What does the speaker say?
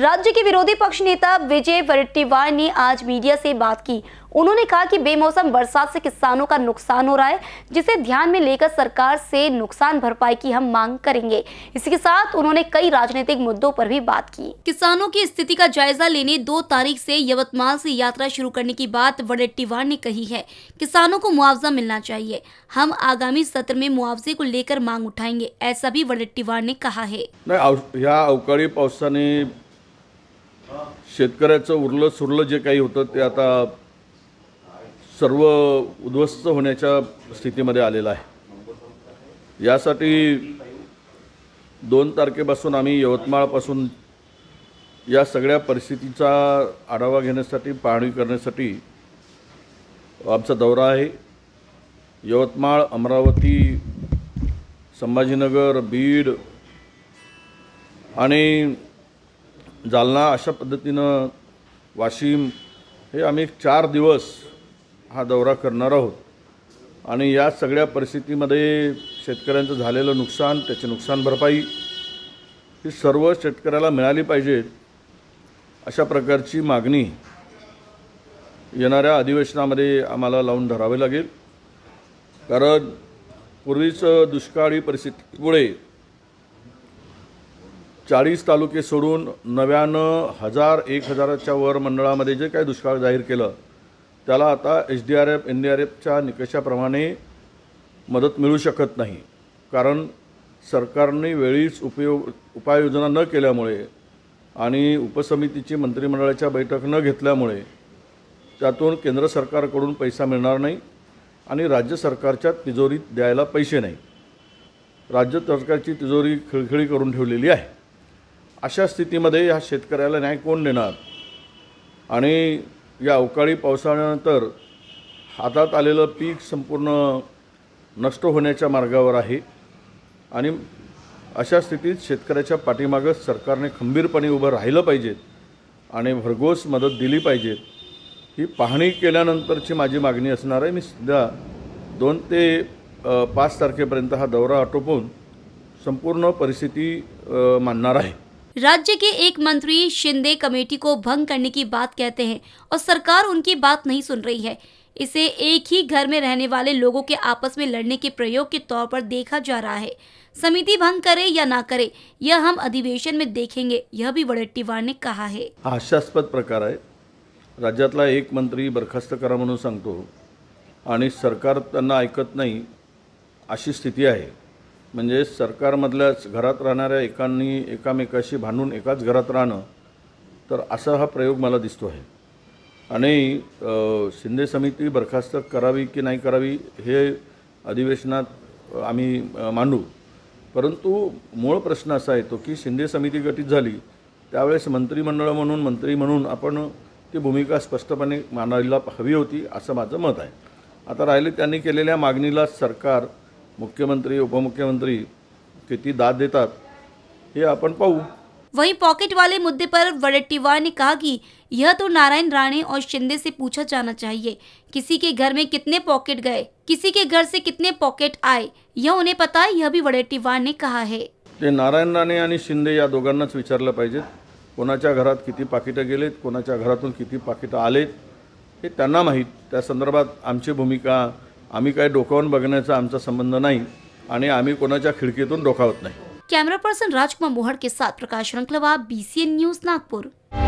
राज्य के विरोधी पक्ष नेता विजय वरट्टीवार ने आज मीडिया से बात की उन्होंने कहा कि बेमौसम बरसात से किसानों का नुकसान हो रहा है जिसे ध्यान में लेकर सरकार से नुकसान भरपाई की हम मांग करेंगे इसके साथ उन्होंने कई राजनीतिक मुद्दों पर भी बात की किसानों की स्थिति का जायजा लेने दो तारीख से यवतमाल से यात्रा शुरू करने की बात वडेट्टीवार ने कही है किसानों को मुआवजा मिलना चाहिए हम आगामी सत्र में मुआवजे को लेकर मांग उठाएंगे ऐसा भी वडेट्टीवार ने कहा है शेतकऱ्याचं उरलं सुरलं जे काही होतं ते आता सर्व उद्ध्वस्त होण्याच्या स्थितीमध्ये आलेलं आहे यासाठी दोन तारखेपासून आम्ही यवतमाळपासून या सगळ्या परिस्थितीचा आढावा घेण्यासाठी पाहणी करण्यासाठी आमचा दौरा आहे यवतमाळ अमरावती संभाजीनगर बीड आणि जालना अशा पद्धतीनं वाशिम हे आम्ही चार दिवस हा दौरा करणार आहोत आणि या सगळ्या परिस्थितीमध्ये शेतकऱ्यांचं झालेलं नुकसान त्याची नुकसान भरपाई ही सर्व शेतकऱ्याला मिळाली पाहिजे अशा प्रकारची मागणी येणाऱ्या अधिवेशनामध्ये आम्हाला लावून धरावे लागेल कारण पूर्वीचं दुष्काळी परिस्थितीमुळे चाळीस तालुके सोडून नव्यानं हजार एक हजाराच्या वर मंडळामध्ये जे काही दुष्काळ जाहीर केलं त्याला आता H D R F N D R एफच्या निकषाप्रमाणे मदत मिळू शकत नाही कारण सरकारने वेळीच उपयोग उपाययोजना न केल्यामुळे आणि उपसमितीची मंत्रिमंडळाच्या बैठक न घेतल्यामुळे त्यातून केंद्र सरकारकडून पैसा मिळणार नाही आणि राज्य सरकारच्या तिजोरीत द्यायला पैसे नाही राज्य सरकारची तिजोरी खिळखिळी करून ठेवलेली आहे अशा स्थितीमध्ये ह्या शेतकऱ्याला न्याय कोण देणार आणि या अवकाळी पावसाळ्यानंतर हातात आलेलं पीक संपूर्ण नष्ट होण्याच्या मार्गावर आहे आणि अशा स्थितीत शेतकऱ्याच्या पाठीमागं सरकारने खंबीरपणे उभं राहिलं पाहिजेत आणि भरघोस मदत दिली पाहिजेत ही पाहणी केल्यानंतरची माझी मागणी असणार आहे मी सध्या दोन ते पाच तारखेपर्यंत हा दौरा आटोपून संपूर्ण परिस्थिती मानणार आहे राज्य के एक मंत्री शिंदे कमेटी को भंग करने की बात कहते हैं और सरकार उनकी बात नहीं सुन रही है इसे एक ही घर में रहने वाले लोगों के आपस में लड़ने के प्रयोग के तौर पर देखा जा रहा है समिति भंग करे या ना करे यह हम अधिवेशन में देखेंगे यह भी वडेट्टीवार ने कहा है हास्यास्पद प्रकार है राज्य एक मंत्री बरखास्त करा मनु संगत सरकार ऐकत नहीं अशी स्थिति है म्हणजे सरकारमधल्याच घरात राहणाऱ्या एकांनी एकामेकाशी भांडून एकाच घरात राहणं तर असा हा प्रयोग मला दिसतो आहे आणि शिंदे समिती बरखास्त करावी की नाही करावी हे अधिवेशनात आम्ही मांडू परंतु मूळ प्रश्न असा येतो की शिंदे समिती गठीत झाली त्यावेळेस मंत्रिमंडळ म्हणून मंत्री म्हणून आपण ती भूमिका स्पष्टपणे मांडायला हवी होती असं माझं मत आहे आता राहिले त्यांनी केलेल्या मागणीला सरकार मुख्यमंत्री उपमुख्यमंत्री किती दाद देतात हे आपण पाहू वही पॉकेट वाले मुद्दे पर वडेट्टीवार ने कहा कि यह तो नारायण राणे और शिंदे से पूछा जाना चाहिए किसी के घर में कितने पॉकेट गए किसी के घर से कितने पॉकेट आए यह उन्हें पता है यह भी वडेट्टीवार ने कहा है ते नारायण राणे आणि शिंदे या दोघांनाच विचारलं पाहिजे कोणाच्या घरात किती पाकिटं गेलेत कोणाच्या घरातून किती पाकिटं आलेत हे त्यांना माहीत त्या संदर्भात आमची भूमिका आम्ही काय डोकावून बघण्याचा आमचा संबंध नाही आणि आम्ही कोणाच्या खिडकीतून डोकावत नाही कॅमेरा पर्सन राजकुमार मोहाड के साथ प्रकाश रंगलवा बीसीएन न्यूज नागपूर